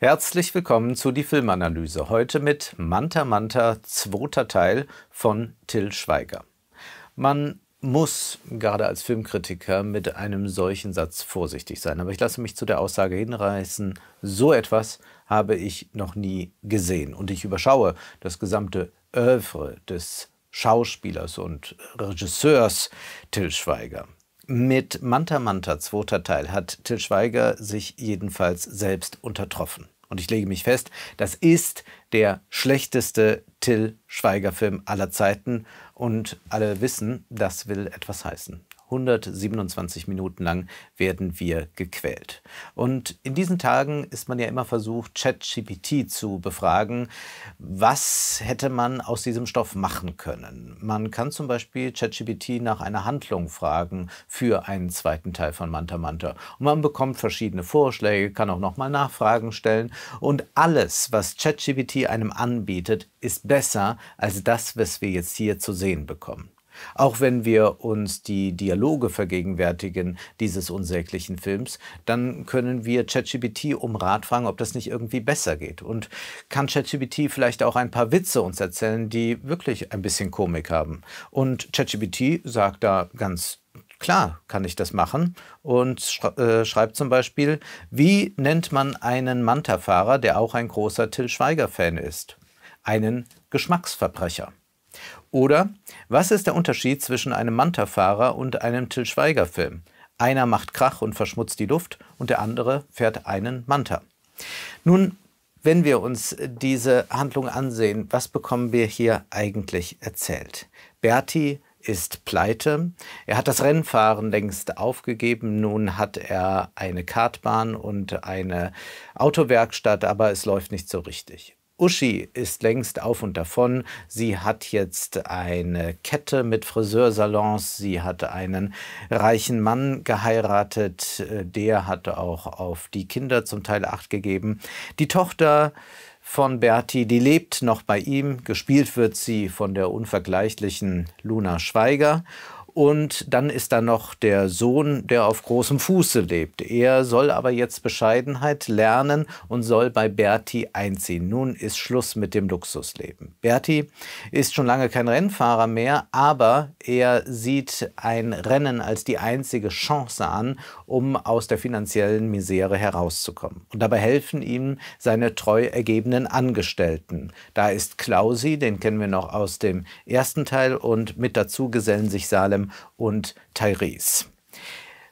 Herzlich willkommen zu die Filmanalyse. Heute mit Manta Manta, zweiter Teil von Till Schweiger. Man muss gerade als Filmkritiker mit einem solchen Satz vorsichtig sein. Aber ich lasse mich zu der Aussage hinreißen, so etwas habe ich noch nie gesehen. Und ich überschaue das gesamte Oeuvre des Schauspielers und Regisseurs Till Schweiger. Mit Manta Manta, zweiter Teil, hat Til Schweiger sich jedenfalls selbst untertroffen. Und ich lege mich fest, das ist der schlechteste Till Schweiger-Film aller Zeiten. Und alle wissen, das will etwas heißen. 127 Minuten lang werden wir gequält. Und in diesen Tagen ist man ja immer versucht, ChatGPT zu befragen, was hätte man aus diesem Stoff machen können. Man kann zum Beispiel ChatGPT nach einer Handlung fragen für einen zweiten Teil von Manta Manta. Und man bekommt verschiedene Vorschläge, kann auch nochmal Nachfragen stellen. Und alles, was ChatGPT einem anbietet, ist besser als das, was wir jetzt hier zu sehen bekommen. Auch wenn wir uns die Dialoge vergegenwärtigen dieses unsäglichen Films, dann können wir ChatGPT um Rat fragen, ob das nicht irgendwie besser geht. Und kann ChatGPT vielleicht auch ein paar Witze uns erzählen, die wirklich ein bisschen Komik haben. Und ChatGPT sagt da ganz klar kann ich das machen und äh, schreibt zum Beispiel, wie nennt man einen Manta-Fahrer, der auch ein großer Till Schweiger-Fan ist? Einen Geschmacksverbrecher. Oder was ist der Unterschied zwischen einem Manta-Fahrer und einem Till Schweiger-Film? Einer macht Krach und verschmutzt die Luft und der andere fährt einen Manta. Nun, wenn wir uns diese Handlung ansehen, was bekommen wir hier eigentlich erzählt? Berti ist pleite. Er hat das Rennfahren längst aufgegeben. Nun hat er eine Kartbahn und eine Autowerkstatt, aber es läuft nicht so richtig. Uschi ist längst auf und davon. Sie hat jetzt eine Kette mit Friseursalons. Sie hat einen reichen Mann geheiratet. Äh, der hat auch auf die Kinder zum Teil Acht gegeben. Die Tochter von Berti, die lebt noch bei ihm. Gespielt wird sie von der unvergleichlichen Luna Schweiger. Und dann ist da noch der Sohn, der auf großem Fuße lebt. Er soll aber jetzt Bescheidenheit lernen und soll bei Berti einziehen. Nun ist Schluss mit dem Luxusleben. Berti ist schon lange kein Rennfahrer mehr, aber er sieht ein Rennen als die einzige Chance an, um aus der finanziellen Misere herauszukommen. Und dabei helfen ihm seine treu ergebenen Angestellten. Da ist Klausi, den kennen wir noch aus dem ersten Teil, und mit dazu gesellen sich Salem und Tyrese.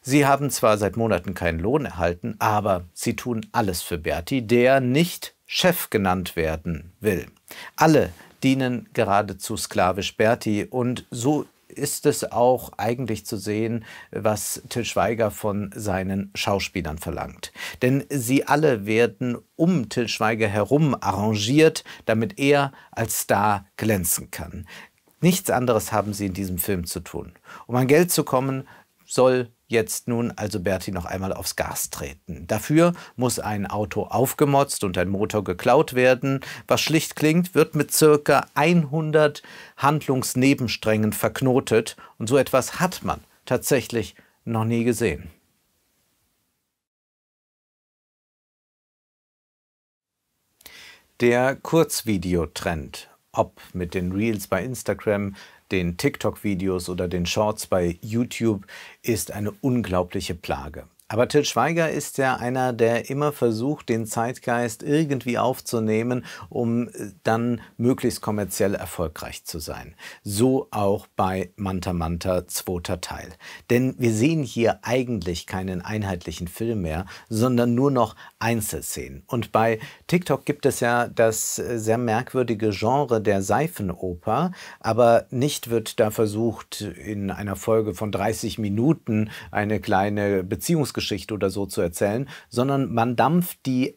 Sie haben zwar seit Monaten keinen Lohn erhalten, aber sie tun alles für Berti, der nicht Chef genannt werden will. Alle dienen geradezu sklavisch Berti und so ist es auch eigentlich zu sehen, was Till Schweiger von seinen Schauspielern verlangt. Denn sie alle werden um Till Schweiger herum arrangiert, damit er als Star glänzen kann. Nichts anderes haben sie in diesem Film zu tun. Um an Geld zu kommen, soll jetzt nun also Berti noch einmal aufs Gas treten. Dafür muss ein Auto aufgemotzt und ein Motor geklaut werden. Was schlicht klingt, wird mit circa 100 Handlungsnebensträngen verknotet. Und so etwas hat man tatsächlich noch nie gesehen. Der Kurzvideotrend ob mit den Reels bei Instagram, den TikTok-Videos oder den Shorts bei YouTube, ist eine unglaubliche Plage. Aber Till Schweiger ist ja einer, der immer versucht, den Zeitgeist irgendwie aufzunehmen, um äh, dann möglichst kommerziell erfolgreich zu sein. So auch bei Manta Manta zweiter Teil. Denn wir sehen hier eigentlich keinen einheitlichen Film mehr, sondern nur noch Einzelszenen. Und bei TikTok gibt es ja das äh, sehr merkwürdige Genre der Seifenoper, aber nicht wird da versucht, in einer Folge von 30 Minuten eine kleine Beziehungs Kurzgeschichte oder so zu erzählen, sondern man dampft die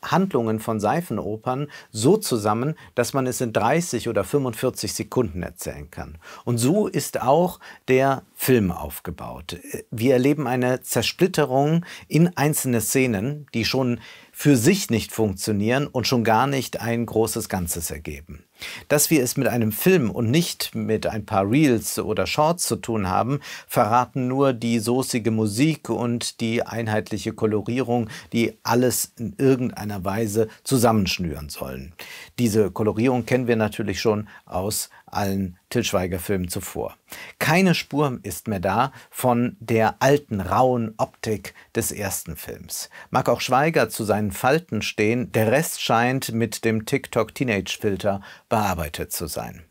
Handlungen von Seifenopern so zusammen, dass man es in 30 oder 45 Sekunden erzählen kann. Und so ist auch der Film aufgebaut. Äh, wir erleben eine Zersplitterung in einzelne Szenen, die schon für sich nicht funktionieren und schon gar nicht ein großes Ganzes ergeben. Dass wir es mit einem Film und nicht mit ein paar Reels oder Shorts zu tun haben, verraten nur die soßige Musik und die einheitliche Kolorierung, die alles in irgendeiner Weise zusammenschnüren sollen. Diese Kolorierung kennen wir natürlich schon aus allen Til Schweiger-Filmen zuvor. Keine Spur ist mehr da von der alten, rauen Optik des ersten Films. Mag auch Schweiger zu seinen Falten stehen, der Rest scheint mit dem TikTok-Teenage-Filter bearbeitet zu sein.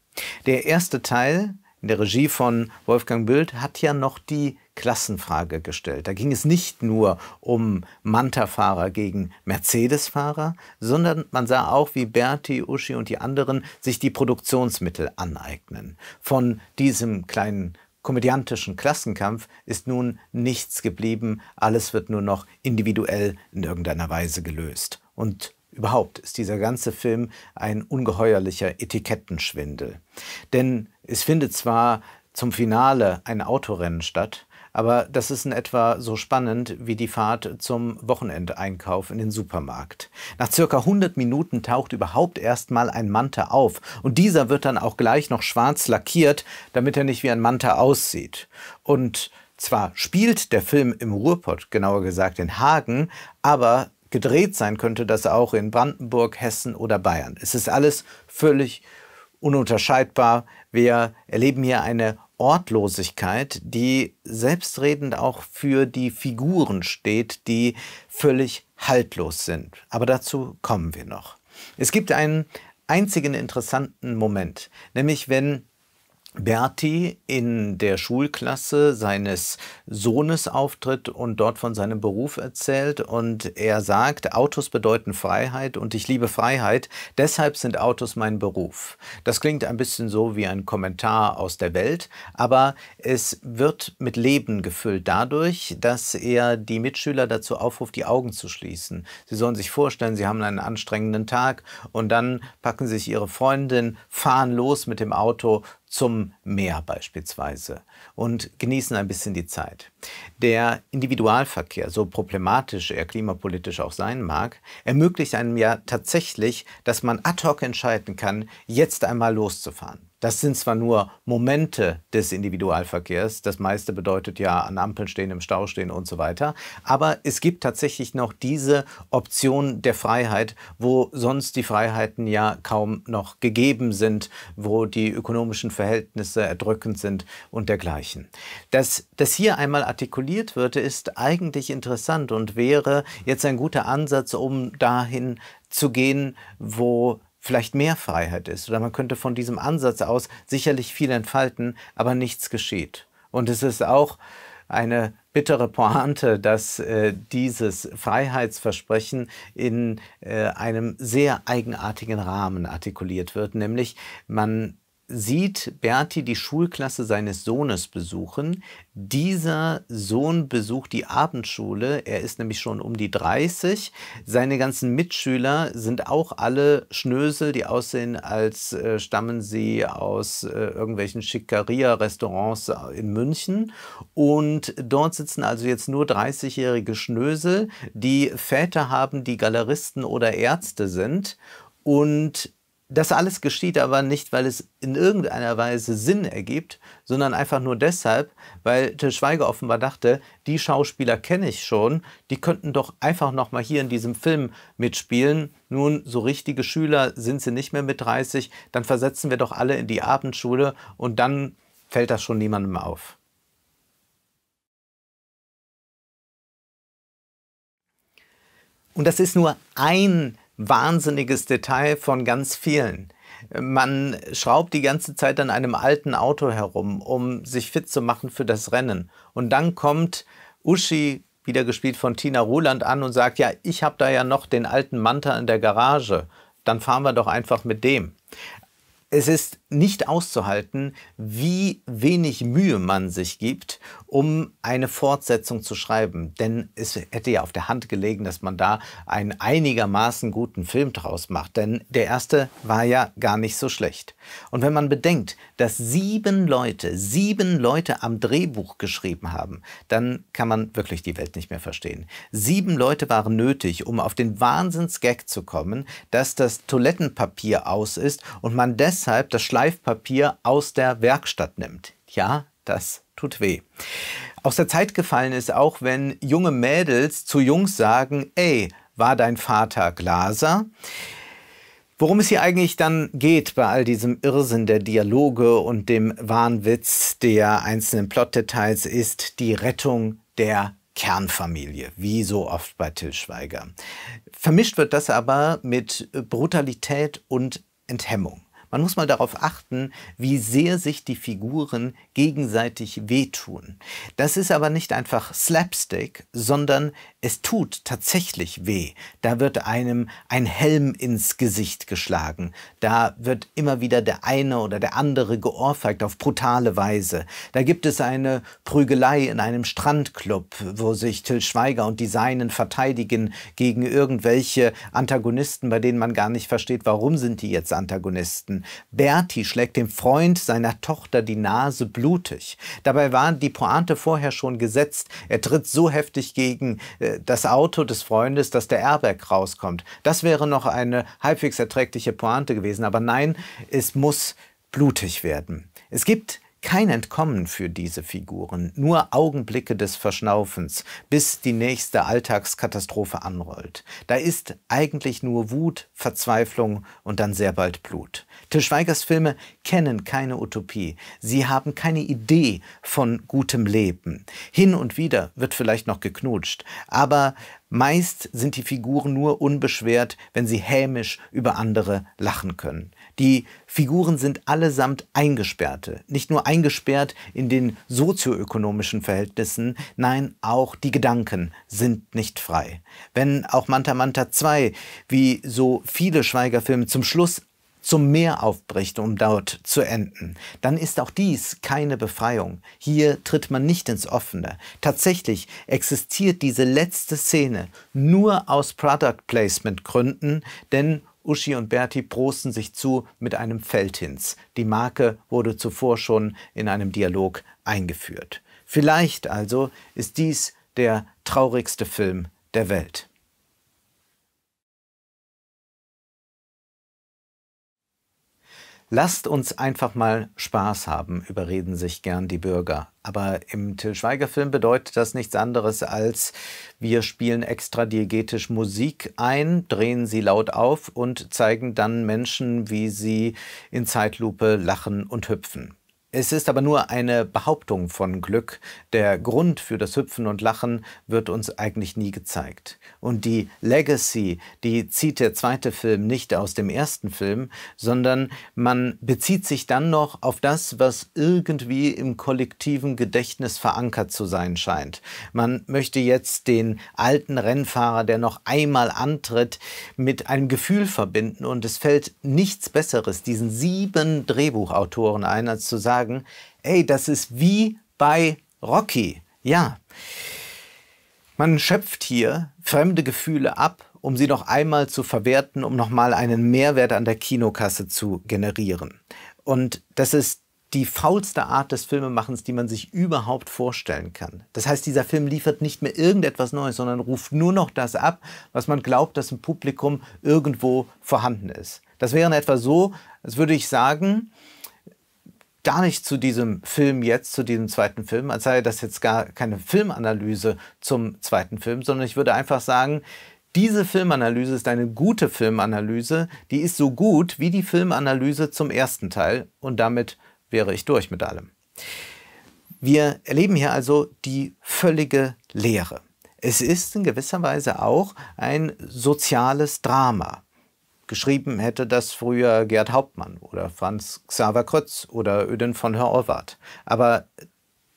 Der erste Teil in der Regie von Wolfgang Bild hat ja noch die Klassenfrage gestellt. Da ging es nicht nur um Manta-Fahrer gegen Mercedes-Fahrer, sondern man sah auch, wie Berti, Uschi und die anderen sich die Produktionsmittel aneignen. Von diesem kleinen komödiantischen Klassenkampf ist nun nichts geblieben, alles wird nur noch individuell in irgendeiner Weise gelöst. Und überhaupt ist dieser ganze Film ein ungeheuerlicher Etikettenschwindel. Denn es findet zwar zum Finale ein Autorennen statt, aber das ist in etwa so spannend wie die Fahrt zum Wochenendeinkauf in den Supermarkt. Nach circa 100 Minuten taucht überhaupt erstmal ein Manta auf und dieser wird dann auch gleich noch schwarz lackiert, damit er nicht wie ein Manta aussieht. Und zwar spielt der Film im Ruhrpott, genauer gesagt in Hagen, aber gedreht sein könnte das auch in Brandenburg, Hessen oder Bayern. Es ist alles völlig ununterscheidbar. Wir erleben hier eine Ortlosigkeit, die selbstredend auch für die Figuren steht, die völlig haltlos sind. Aber dazu kommen wir noch. Es gibt einen einzigen interessanten Moment, nämlich wenn Berti in der Schulklasse seines Sohnes auftritt und dort von seinem Beruf erzählt. Und er sagt, Autos bedeuten Freiheit und ich liebe Freiheit, deshalb sind Autos mein Beruf. Das klingt ein bisschen so wie ein Kommentar aus der Welt, aber es wird mit Leben gefüllt dadurch, dass er die Mitschüler dazu aufruft, die Augen zu schließen. Sie sollen sich vorstellen, sie haben einen anstrengenden Tag und dann packen sich ihre Freundin, fahren los mit dem Auto zum Meer beispielsweise und genießen ein bisschen die Zeit. Der Individualverkehr, so problematisch er klimapolitisch auch sein mag, ermöglicht einem ja tatsächlich, dass man ad hoc entscheiden kann, jetzt einmal loszufahren. Das sind zwar nur Momente des Individualverkehrs, das meiste bedeutet ja an Ampeln stehen, im Stau stehen und so weiter, aber es gibt tatsächlich noch diese Option der Freiheit, wo sonst die Freiheiten ja kaum noch gegeben sind, wo die ökonomischen Verhältnisse erdrückend sind und dergleichen. Dass das hier einmal artikuliert wird, ist eigentlich interessant und wäre jetzt ein guter Ansatz, um dahin zu gehen, wo vielleicht mehr Freiheit ist oder man könnte von diesem Ansatz aus sicherlich viel entfalten, aber nichts geschieht. Und es ist auch eine bittere Pointe, dass äh, dieses Freiheitsversprechen in äh, einem sehr eigenartigen Rahmen artikuliert wird, nämlich man sieht Berti die Schulklasse seines Sohnes besuchen. Dieser Sohn besucht die Abendschule, er ist nämlich schon um die 30. Seine ganzen Mitschüler sind auch alle Schnösel, die aussehen, als äh, stammen sie aus äh, irgendwelchen Schickeria-Restaurants in München. Und dort sitzen also jetzt nur 30-jährige Schnösel, die Väter haben, die Galeristen oder Ärzte sind. Und das alles geschieht aber nicht, weil es in irgendeiner Weise Sinn ergibt, sondern einfach nur deshalb, weil Til Schweiger offenbar dachte, die Schauspieler kenne ich schon, die könnten doch einfach nochmal hier in diesem Film mitspielen. Nun, so richtige Schüler sind sie nicht mehr mit 30, dann versetzen wir doch alle in die Abendschule und dann fällt das schon niemandem auf. Und das ist nur ein wahnsinniges Detail von ganz vielen. Man schraubt die ganze Zeit an einem alten Auto herum, um sich fit zu machen für das Rennen. Und dann kommt Uschi, wieder gespielt von Tina Ruland, an und sagt, ja, ich habe da ja noch den alten Manta in der Garage. Dann fahren wir doch einfach mit dem. Es ist nicht auszuhalten, wie wenig Mühe man sich gibt, um eine Fortsetzung zu schreiben. Denn es hätte ja auf der Hand gelegen, dass man da einen einigermaßen guten Film draus macht. Denn der erste war ja gar nicht so schlecht. Und wenn man bedenkt, dass sieben Leute, sieben Leute am Drehbuch geschrieben haben, dann kann man wirklich die Welt nicht mehr verstehen. Sieben Leute waren nötig, um auf den Wahnsinnsgag zu kommen, dass das Toilettenpapier aus ist und man deshalb das Schlaf Schleifpapier aus der Werkstatt nimmt. Ja, das tut weh. Aus der Zeit gefallen ist auch, wenn junge Mädels zu Jungs sagen, ey, war dein Vater Glaser? Worum es hier eigentlich dann geht bei all diesem Irrsinn der Dialoge und dem Wahnwitz der einzelnen Plotdetails, ist die Rettung der Kernfamilie, wie so oft bei Till Schweiger. Vermischt wird das aber mit Brutalität und Enthemmung. Man muss mal darauf achten, wie sehr sich die Figuren gegenseitig wehtun. Das ist aber nicht einfach Slapstick, sondern es tut tatsächlich weh. Da wird einem ein Helm ins Gesicht geschlagen. Da wird immer wieder der eine oder der andere geohrfeigt auf brutale Weise. Da gibt es eine Prügelei in einem Strandclub, wo sich Till Schweiger und die Seinen verteidigen gegen irgendwelche Antagonisten, bei denen man gar nicht versteht, warum sind die jetzt Antagonisten. Mann. Berti schlägt dem Freund seiner Tochter die Nase blutig. Dabei war die Pointe vorher schon gesetzt. Er tritt so heftig gegen äh, das Auto des Freundes, dass der Airbag rauskommt. Das wäre noch eine halbwegs erträgliche Pointe gewesen. Aber nein, es muss blutig werden. Es gibt kein Entkommen für diese Figuren, nur Augenblicke des Verschnaufens, bis die nächste Alltagskatastrophe anrollt. Da ist eigentlich nur Wut, Verzweiflung und dann sehr bald Blut. Til Schweigers Filme kennen keine Utopie. Sie haben keine Idee von gutem Leben. Hin und wieder wird vielleicht noch geknutscht, aber meist sind die Figuren nur unbeschwert, wenn sie hämisch über andere lachen können. Die Figuren sind allesamt Eingesperrte. Nicht nur eingesperrt in den sozioökonomischen Verhältnissen, nein, auch die Gedanken sind nicht frei. Wenn auch Manta Manta 2, wie so viele Schweigerfilme, zum Schluss zum Meer aufbricht, um dort zu enden, dann ist auch dies keine Befreiung. Hier tritt man nicht ins Offene. Tatsächlich existiert diese letzte Szene nur aus Product Placement Gründen, denn Uschi und Berti prosten sich zu mit einem Feldhins. Die Marke wurde zuvor schon in einem Dialog eingeführt. Vielleicht also ist dies der traurigste Film der Welt. Lasst uns einfach mal Spaß haben, überreden sich gern die Bürger. Aber im Till Schweiger-Film bedeutet das nichts anderes als, wir spielen extra diegetisch Musik ein, drehen sie laut auf und zeigen dann Menschen, wie sie in Zeitlupe lachen und hüpfen. Es ist aber nur eine Behauptung von Glück. Der Grund für das Hüpfen und Lachen wird uns eigentlich nie gezeigt. Und die Legacy, die zieht der zweite Film nicht aus dem ersten Film, sondern man bezieht sich dann noch auf das, was irgendwie im kollektiven Gedächtnis verankert zu sein scheint. Man möchte jetzt den alten Rennfahrer, der noch einmal antritt, mit einem Gefühl verbinden und es fällt nichts Besseres diesen sieben Drehbuchautoren ein, als zu sagen, sagen, ey, das ist wie bei Rocky. Ja. Man schöpft hier fremde Gefühle ab, um sie noch einmal zu verwerten, um nochmal einen Mehrwert an der Kinokasse zu generieren. Und das ist die faulste Art des Filmemachens, die man sich überhaupt vorstellen kann. Das heißt, dieser Film liefert nicht mehr irgendetwas Neues, sondern ruft nur noch das ab, was man glaubt, dass im Publikum irgendwo vorhanden ist. Das wäre in etwa so, als würde ich sagen, gar nicht zu diesem Film jetzt, zu diesem zweiten Film, als sei das jetzt gar keine Filmanalyse zum zweiten Film, sondern ich würde einfach sagen, diese Filmanalyse ist eine gute Filmanalyse, die ist so gut wie die Filmanalyse zum ersten Teil und damit wäre ich durch mit allem. Wir erleben hier also die völlige Leere. Es ist in gewisser Weise auch ein soziales Drama. Geschrieben hätte das früher Gerd Hauptmann oder Franz Xaver Krötz oder Öden von Hörorwart. Aber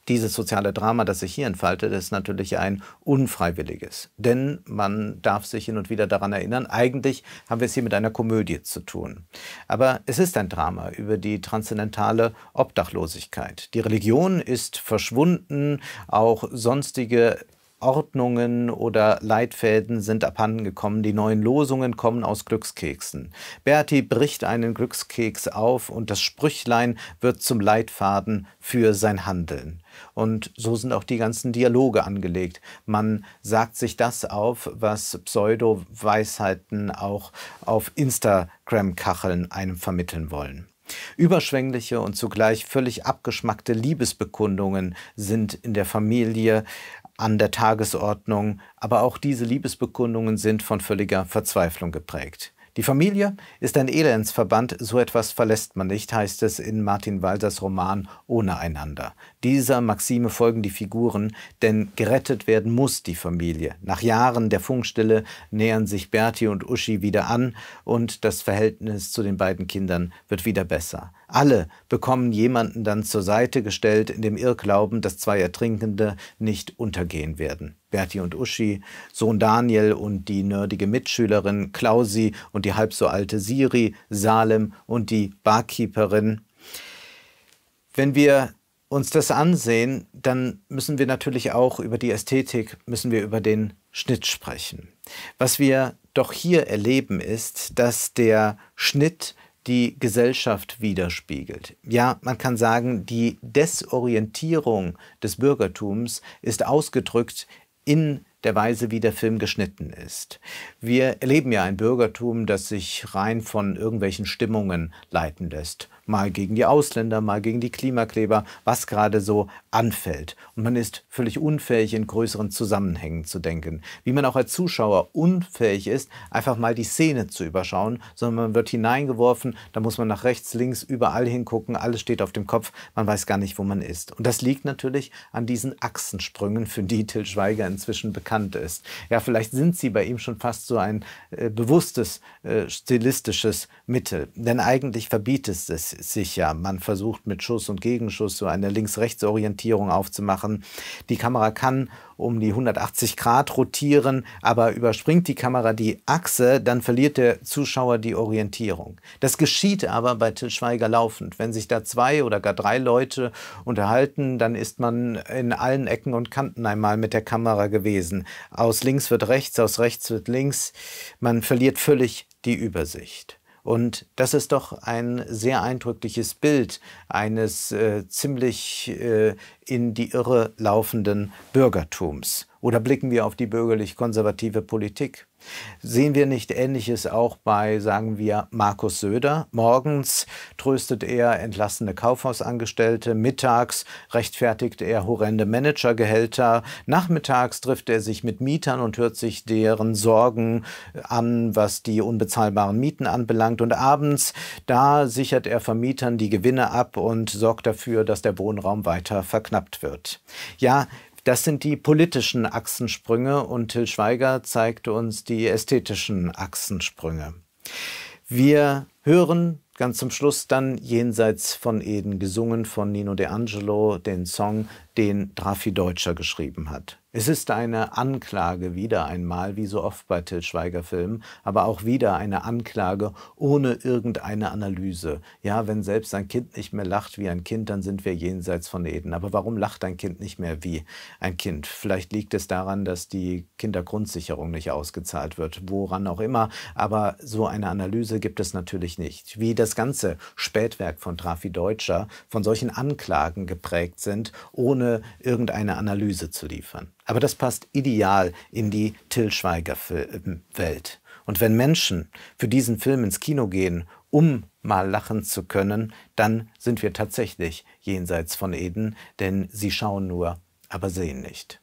dieses soziale Drama, das sich hier entfaltet, ist natürlich ein unfreiwilliges. Denn man darf sich hin und wieder daran erinnern, eigentlich haben wir es hier mit einer Komödie zu tun. Aber es ist ein Drama über die transzendentale Obdachlosigkeit. Die Religion ist verschwunden, auch sonstige Ordnungen oder Leitfäden sind abhandengekommen. Die neuen Losungen kommen aus Glückskeksen. Berti bricht einen Glückskeks auf und das Sprüchlein wird zum Leitfaden für sein Handeln. Und so sind auch die ganzen Dialoge angelegt. Man sagt sich das auf, was Pseudo-Weisheiten auch auf Instagram-Kacheln einem vermitteln wollen. Überschwängliche und zugleich völlig abgeschmackte Liebesbekundungen sind in der Familie an der Tagesordnung, aber auch diese Liebesbekundungen sind von völliger Verzweiflung geprägt. Die Familie ist ein Elendsverband, so etwas verlässt man nicht, heißt es in Martin Walsers Roman Ohne einander. Dieser Maxime folgen die Figuren, denn gerettet werden muss die Familie. Nach Jahren der Funkstille nähern sich Berti und Uschi wieder an und das Verhältnis zu den beiden Kindern wird wieder besser. Alle bekommen jemanden dann zur Seite gestellt in dem Irrglauben, dass zwei Ertrinkende nicht untergehen werden. Berti und Uschi, Sohn Daniel und die nerdige Mitschülerin Klausi und die halb so alte Siri, Salem und die Barkeeperin. Wenn wir uns das ansehen, dann müssen wir natürlich auch über die Ästhetik, müssen wir über den Schnitt sprechen. Was wir doch hier erleben ist, dass der Schnitt die Gesellschaft widerspiegelt. Ja, man kann sagen, die Desorientierung des Bürgertums ist ausgedrückt in der Weise, wie der Film geschnitten ist. Wir erleben ja ein Bürgertum, das sich rein von irgendwelchen Stimmungen leiten lässt mal gegen die Ausländer, mal gegen die Klimakleber, was gerade so anfällt. Und man ist völlig unfähig, in größeren Zusammenhängen zu denken. Wie man auch als Zuschauer unfähig ist, einfach mal die Szene zu überschauen, sondern man wird hineingeworfen, da muss man nach rechts, links, überall hingucken, alles steht auf dem Kopf, man weiß gar nicht, wo man ist. Und das liegt natürlich an diesen Achsensprüngen, für die Till Schweiger inzwischen bekannt ist. Ja, vielleicht sind sie bei ihm schon fast so ein äh, bewusstes, äh, stilistisches Mittel, denn eigentlich verbietet es sicher. Man versucht mit Schuss und Gegenschuss so eine Links-Rechts-Orientierung aufzumachen. Die Kamera kann um die 180 Grad rotieren, aber überspringt die Kamera die Achse, dann verliert der Zuschauer die Orientierung. Das geschieht aber bei Til Schweiger laufend. Wenn sich da zwei oder gar drei Leute unterhalten, dann ist man in allen Ecken und Kanten einmal mit der Kamera gewesen. Aus links wird rechts, aus rechts wird links. Man verliert völlig die Übersicht. Und das ist doch ein sehr eindrückliches Bild eines äh, ziemlich äh, in die Irre laufenden Bürgertums. Oder blicken wir auf die bürgerlich-konservative Politik? Sehen wir nicht Ähnliches auch bei, sagen wir, Markus Söder? Morgens tröstet er entlassene Kaufhausangestellte, mittags rechtfertigt er horrende Managergehälter, nachmittags trifft er sich mit Mietern und hört sich deren Sorgen an, was die unbezahlbaren Mieten anbelangt und abends, da sichert er Vermietern die Gewinne ab und sorgt dafür, dass der Wohnraum weiter verknappt wird. Ja, das sind die politischen Achsensprünge und Till Schweiger zeigt uns die ästhetischen Achsensprünge. Wir hören ganz zum Schluss dann Jenseits von Eden gesungen von Nino De Angelo, den Song den Drafi Deutscher geschrieben hat. Es ist eine Anklage wieder einmal, wie so oft bei Till Schweiger Filmen, aber auch wieder eine Anklage ohne irgendeine Analyse. Ja, wenn selbst ein Kind nicht mehr lacht wie ein Kind, dann sind wir jenseits von Eden. Aber warum lacht ein Kind nicht mehr wie ein Kind? Vielleicht liegt es daran, dass die Kindergrundsicherung nicht ausgezahlt wird, woran auch immer. Aber so eine Analyse gibt es natürlich nicht. Wie das ganze Spätwerk von Trafi Deutscher von solchen Anklagen geprägt sind, ohne ohne irgendeine Analyse zu liefern. Aber das passt ideal in die Till Schweiger-Welt. Ähm, Und wenn Menschen für diesen Film ins Kino gehen, um mal lachen zu können, dann sind wir tatsächlich jenseits von Eden, denn sie schauen nur, aber sehen nicht.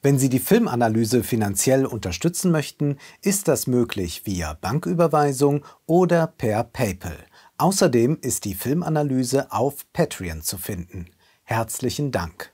Wenn Sie die Filmanalyse finanziell unterstützen möchten, ist das möglich via Banküberweisung oder per PayPal. Außerdem ist die Filmanalyse auf Patreon zu finden. Herzlichen Dank.